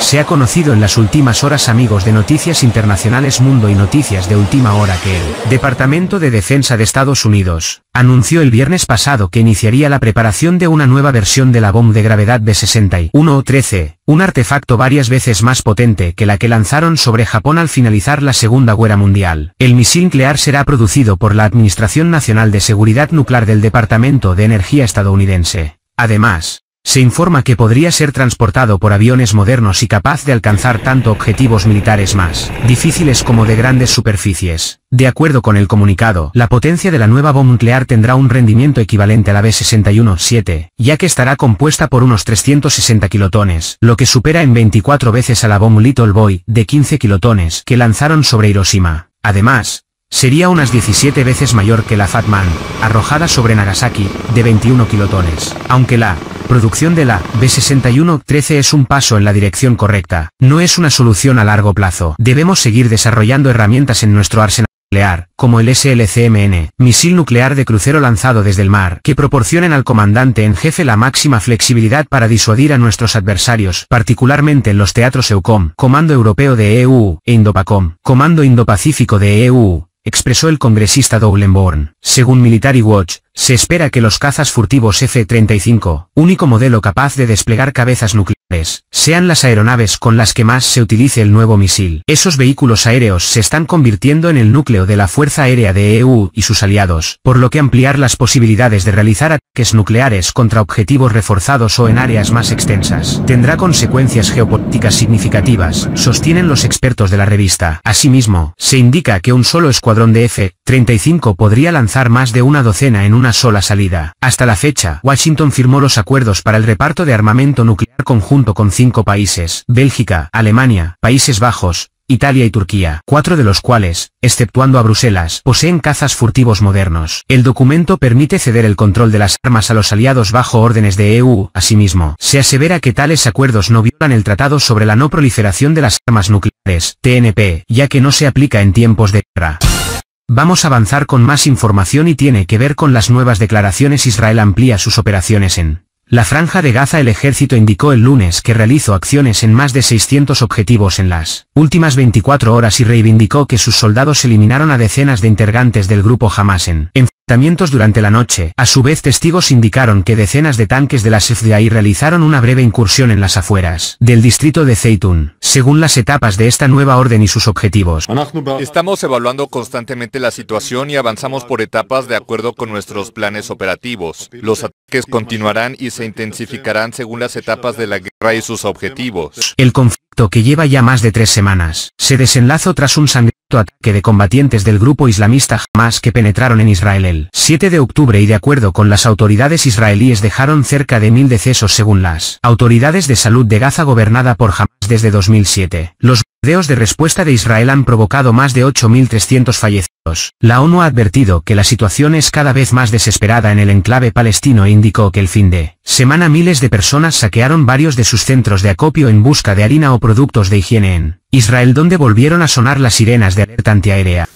Se ha conocido en las últimas horas amigos de Noticias Internacionales Mundo y Noticias de Última Hora que el Departamento de Defensa de Estados Unidos anunció el viernes pasado que iniciaría la preparación de una nueva versión de la bomba de gravedad b 61 13, un artefacto varias veces más potente que la que lanzaron sobre Japón al finalizar la Segunda Guerra Mundial. El misil nuclear será producido por la Administración Nacional de Seguridad Nuclear del Departamento de Energía estadounidense. Además, se informa que podría ser transportado por aviones modernos y capaz de alcanzar tanto objetivos militares más difíciles como de grandes superficies. De acuerdo con el comunicado, la potencia de la nueva bomba nuclear tendrá un rendimiento equivalente a la B-61-7, ya que estará compuesta por unos 360 kilotones, lo que supera en 24 veces a la bomba Little Boy, de 15 kilotones, que lanzaron sobre Hiroshima. Además, Sería unas 17 veces mayor que la Fatman, arrojada sobre Nagasaki, de 21 kilotones. Aunque la producción de la B61-13 es un paso en la dirección correcta, no es una solución a largo plazo. Debemos seguir desarrollando herramientas en nuestro arsenal nuclear, como el SLCMN, misil nuclear de crucero lanzado desde el mar, que proporcionen al comandante en jefe la máxima flexibilidad para disuadir a nuestros adversarios, particularmente en los teatros EUCOM, Comando Europeo de EU, e Indopacom, Comando Indopacífico de EU, expresó el congresista Doblenborn. Según Military Watch, se espera que los cazas furtivos F-35, único modelo capaz de desplegar cabezas nucleares, sean las aeronaves con las que más se utilice el nuevo misil. Esos vehículos aéreos se están convirtiendo en el núcleo de la Fuerza Aérea de EU y sus aliados, por lo que ampliar las posibilidades de realizar ataques nucleares contra objetivos reforzados o en áreas más extensas tendrá consecuencias geopolíticas significativas, sostienen los expertos de la revista. Asimismo, se indica que un solo escuadrón de F-35 podría lanzar más de una docena en una sola salida. Hasta la fecha, Washington firmó los acuerdos para el reparto de armamento nuclear conjunto con cinco países, Bélgica, Alemania, Países Bajos, Italia y Turquía, cuatro de los cuales, exceptuando a Bruselas, poseen cazas furtivos modernos. El documento permite ceder el control de las armas a los aliados bajo órdenes de EU. Asimismo, se asevera que tales acuerdos no violan el Tratado sobre la no proliferación de las armas nucleares, TNP, ya que no se aplica en tiempos de guerra. Vamos a avanzar con más información y tiene que ver con las nuevas declaraciones Israel amplía sus operaciones en la franja de Gaza el ejército indicó el lunes que realizó acciones en más de 600 objetivos en las últimas 24 horas y reivindicó que sus soldados eliminaron a decenas de integrantes del grupo Hamas en durante la noche. A su vez testigos indicaron que decenas de tanques de la SFDI realizaron una breve incursión en las afueras del distrito de Zeytun, según las etapas de esta nueva orden y sus objetivos. Estamos evaluando constantemente la situación y avanzamos por etapas de acuerdo con nuestros planes operativos. Los ataques continuarán y se intensificarán según las etapas de la guerra y sus objetivos. El conflicto que lleva ya más de tres semanas se desenlazó tras un sangre ataque de combatientes del grupo islamista Hamas que penetraron en Israel el 7 de octubre y de acuerdo con las autoridades israelíes dejaron cerca de mil decesos según las autoridades de salud de Gaza gobernada por Hamas desde 2007. Los videos de respuesta de Israel han provocado más de 8.300 fallecidos la ONU ha advertido que la situación es cada vez más desesperada en el enclave palestino e indicó que el fin de semana miles de personas saquearon varios de sus centros de acopio en busca de harina o productos de higiene en Israel donde volvieron a sonar las sirenas de alerta antiaérea.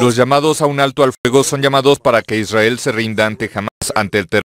Los llamados a un alto al fuego son llamados para que Israel se rinda ante jamás ante el terror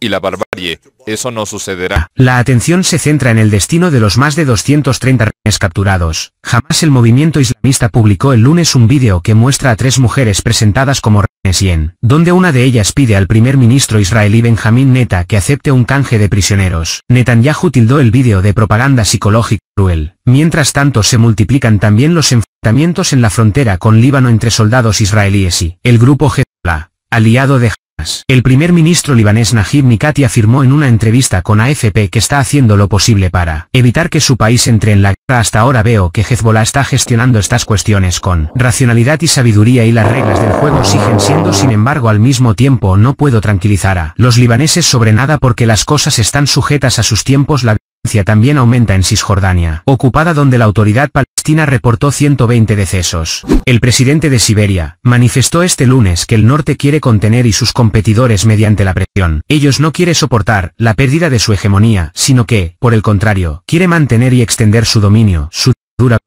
y la barbarie. Eso no sucederá. La atención se centra en el destino de los más de 230 rehenes capturados. Jamás el movimiento islamista publicó el lunes un vídeo que muestra a tres mujeres presentadas como rehenes en donde una de ellas pide al primer ministro israelí Benjamín Neta que acepte un canje de prisioneros. Netanyahu tildó el vídeo de propaganda psicológica cruel. Mientras tanto se multiplican también los enfrentamientos en la frontera con Líbano entre soldados israelíes y el grupo Hezbollah, aliado de el primer ministro libanés Najib Mikati afirmó en una entrevista con AFP que está haciendo lo posible para evitar que su país entre en la guerra. Hasta ahora veo que Hezbollah está gestionando estas cuestiones con racionalidad y sabiduría y las reglas del juego siguen siendo sin embargo al mismo tiempo no puedo tranquilizar a los libaneses sobre nada porque las cosas están sujetas a sus tiempos la también aumenta en Cisjordania, ocupada donde la autoridad palestina reportó 120 decesos. El presidente de Siberia manifestó este lunes que el norte quiere contener y sus competidores mediante la presión. Ellos no quiere soportar la pérdida de su hegemonía, sino que, por el contrario, quiere mantener y extender su dominio, dura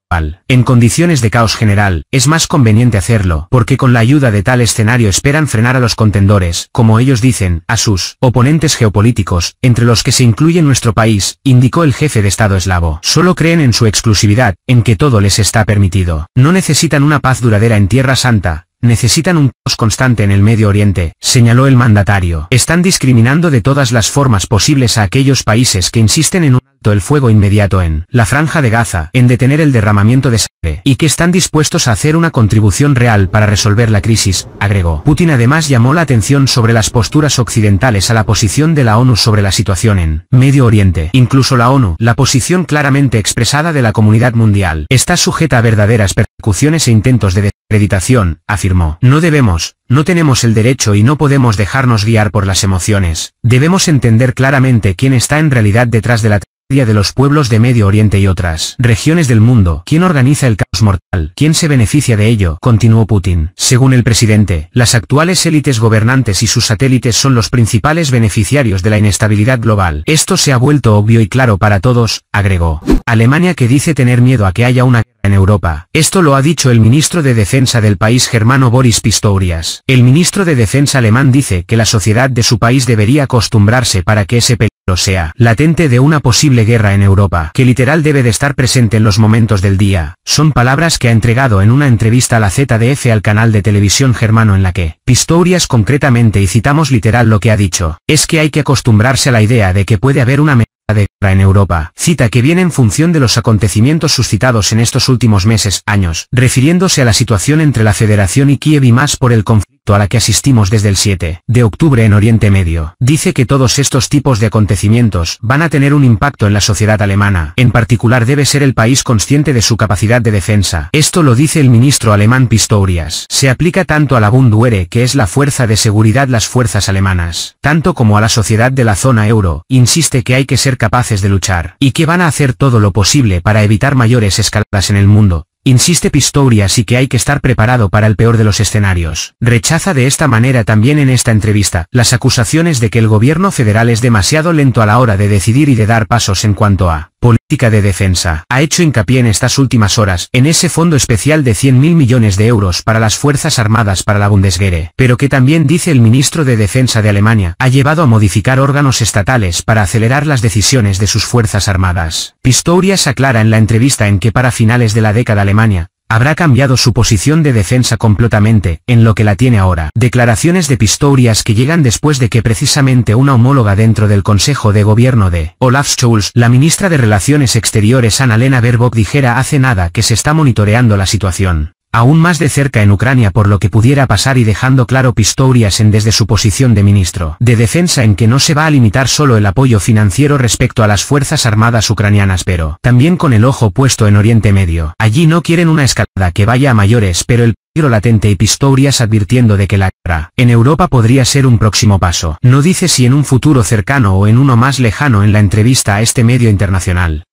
En condiciones de caos general, es más conveniente hacerlo, porque con la ayuda de tal escenario esperan frenar a los contendores, como ellos dicen, a sus oponentes geopolíticos, entre los que se incluye nuestro país, indicó el jefe de Estado eslavo. Solo creen en su exclusividad, en que todo les está permitido. No necesitan una paz duradera en Tierra Santa, necesitan un caos constante en el Medio Oriente, señaló el mandatario. Están discriminando de todas las formas posibles a aquellos países que insisten en un el fuego inmediato en la franja de Gaza, en detener el derramamiento de sangre, y que están dispuestos a hacer una contribución real para resolver la crisis, agregó. Putin además llamó la atención sobre las posturas occidentales a la posición de la ONU sobre la situación en Medio Oriente. Incluso la ONU, la posición claramente expresada de la comunidad mundial, está sujeta a verdaderas persecuciones e intentos de desacreditación, afirmó. No debemos, no tenemos el derecho y no podemos dejarnos guiar por las emociones. Debemos entender claramente quién está en realidad detrás de la de los pueblos de Medio Oriente y otras regiones del mundo. ¿Quién organiza el caos mortal? ¿Quién se beneficia de ello? Continuó Putin. Según el presidente, las actuales élites gobernantes y sus satélites son los principales beneficiarios de la inestabilidad global. Esto se ha vuelto obvio y claro para todos, agregó. Alemania que dice tener miedo a que haya una guerra en Europa. Esto lo ha dicho el ministro de Defensa del país germano Boris Pistorias. El ministro de Defensa alemán dice que la sociedad de su país debería acostumbrarse para que ese sea, latente de una posible guerra en Europa, que literal debe de estar presente en los momentos del día, son palabras que ha entregado en una entrevista a la ZDF al canal de televisión germano en la que, Pistorias concretamente y citamos literal lo que ha dicho, es que hay que acostumbrarse a la idea de que puede haber una de guerra en Europa, cita que viene en función de los acontecimientos suscitados en estos últimos meses, años, refiriéndose a la situación entre la Federación y Kiev y más por el conflicto a la que asistimos desde el 7 de octubre en Oriente Medio. Dice que todos estos tipos de acontecimientos van a tener un impacto en la sociedad alemana. En particular debe ser el país consciente de su capacidad de defensa. Esto lo dice el ministro alemán Pistorius. Se aplica tanto a la Bundwehr, que es la fuerza de seguridad las fuerzas alemanas, tanto como a la sociedad de la zona euro. Insiste que hay que ser capaces de luchar y que van a hacer todo lo posible para evitar mayores escaladas en el mundo. Insiste Pistoria así que hay que estar preparado para el peor de los escenarios. Rechaza de esta manera también en esta entrevista las acusaciones de que el gobierno federal es demasiado lento a la hora de decidir y de dar pasos en cuanto a política de defensa, ha hecho hincapié en estas últimas horas en ese fondo especial de 100.000 millones de euros para las Fuerzas Armadas para la Bundeswehr, pero que también dice el ministro de Defensa de Alemania, ha llevado a modificar órganos estatales para acelerar las decisiones de sus Fuerzas Armadas. Pistorius aclara en la entrevista en que para finales de la década Alemania habrá cambiado su posición de defensa completamente, en lo que la tiene ahora. Declaraciones de Pistorias que llegan después de que precisamente una homóloga dentro del Consejo de Gobierno de Olaf Scholz, la ministra de Relaciones Exteriores Annalena Baerbock dijera hace nada que se está monitoreando la situación aún más de cerca en Ucrania por lo que pudiera pasar y dejando claro Pistorias en desde su posición de ministro de defensa en que no se va a limitar solo el apoyo financiero respecto a las fuerzas armadas ucranianas pero también con el ojo puesto en Oriente Medio. Allí no quieren una escalada que vaya a mayores pero el peligro latente y Pistorias advirtiendo de que la guerra en Europa podría ser un próximo paso. No dice si en un futuro cercano o en uno más lejano en la entrevista a este medio internacional.